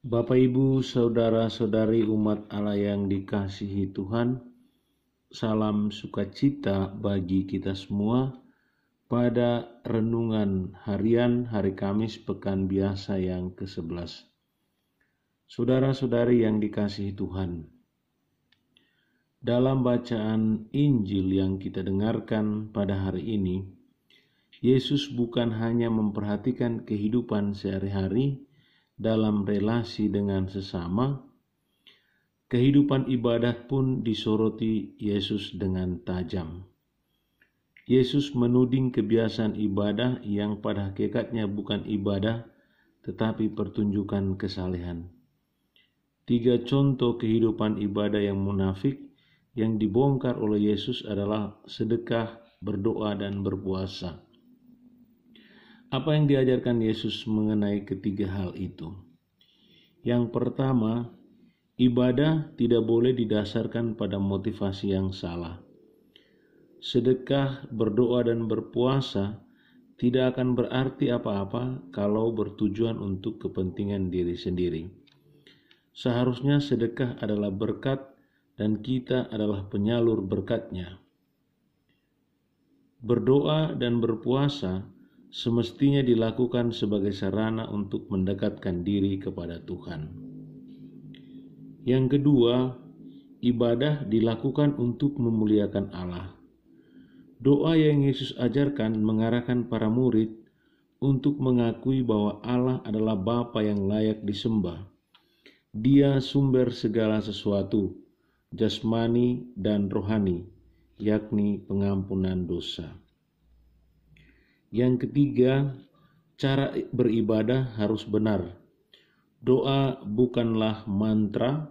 Bapak Ibu, saudara-saudari umat Allah yang dikasihi Tuhan, salam sukacita bagi kita semua pada renungan harian hari Kamis pekan biasa yang ke-11. Saudara-saudari yang dikasihi Tuhan, dalam bacaan Injil yang kita dengarkan pada hari ini, Yesus bukan hanya memperhatikan kehidupan sehari-hari, dalam relasi dengan sesama, kehidupan ibadah pun disoroti Yesus dengan tajam. Yesus menuding kebiasaan ibadah yang pada hakikatnya bukan ibadah, tetapi pertunjukan kesalehan. Tiga contoh kehidupan ibadah yang munafik yang dibongkar oleh Yesus adalah sedekah, berdoa, dan berpuasa. Apa yang diajarkan Yesus mengenai ketiga hal itu? Yang pertama, ibadah tidak boleh didasarkan pada motivasi yang salah. Sedekah, berdoa, dan berpuasa tidak akan berarti apa-apa kalau bertujuan untuk kepentingan diri sendiri. Seharusnya sedekah adalah berkat dan kita adalah penyalur berkatnya. Berdoa dan berpuasa semestinya dilakukan sebagai sarana untuk mendekatkan diri kepada Tuhan. Yang kedua, ibadah dilakukan untuk memuliakan Allah. Doa yang Yesus ajarkan mengarahkan para murid untuk mengakui bahwa Allah adalah Bapa yang layak disembah. Dia sumber segala sesuatu, jasmani dan rohani, yakni pengampunan dosa. Yang ketiga, cara beribadah harus benar. Doa bukanlah mantra,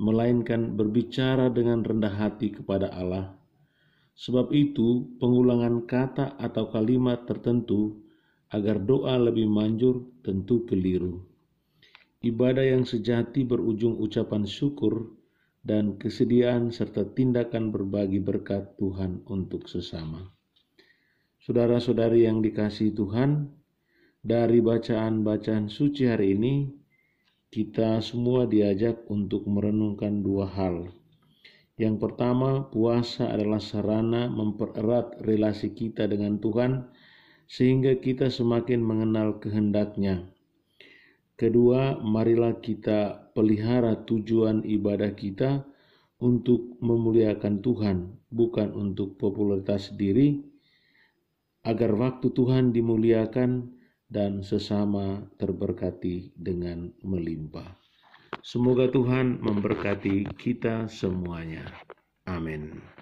melainkan berbicara dengan rendah hati kepada Allah. Sebab itu, pengulangan kata atau kalimat tertentu agar doa lebih manjur tentu keliru. Ibadah yang sejati berujung ucapan syukur dan kesediaan serta tindakan berbagi berkat Tuhan untuk sesama. Saudara-saudari yang dikasih Tuhan, dari bacaan-bacaan suci hari ini, kita semua diajak untuk merenungkan dua hal. Yang pertama, puasa adalah sarana mempererat relasi kita dengan Tuhan, sehingga kita semakin mengenal kehendaknya. Kedua, marilah kita pelihara tujuan ibadah kita untuk memuliakan Tuhan, bukan untuk popularitas diri, agar waktu Tuhan dimuliakan dan sesama terberkati dengan melimpah. Semoga Tuhan memberkati kita semuanya. Amin.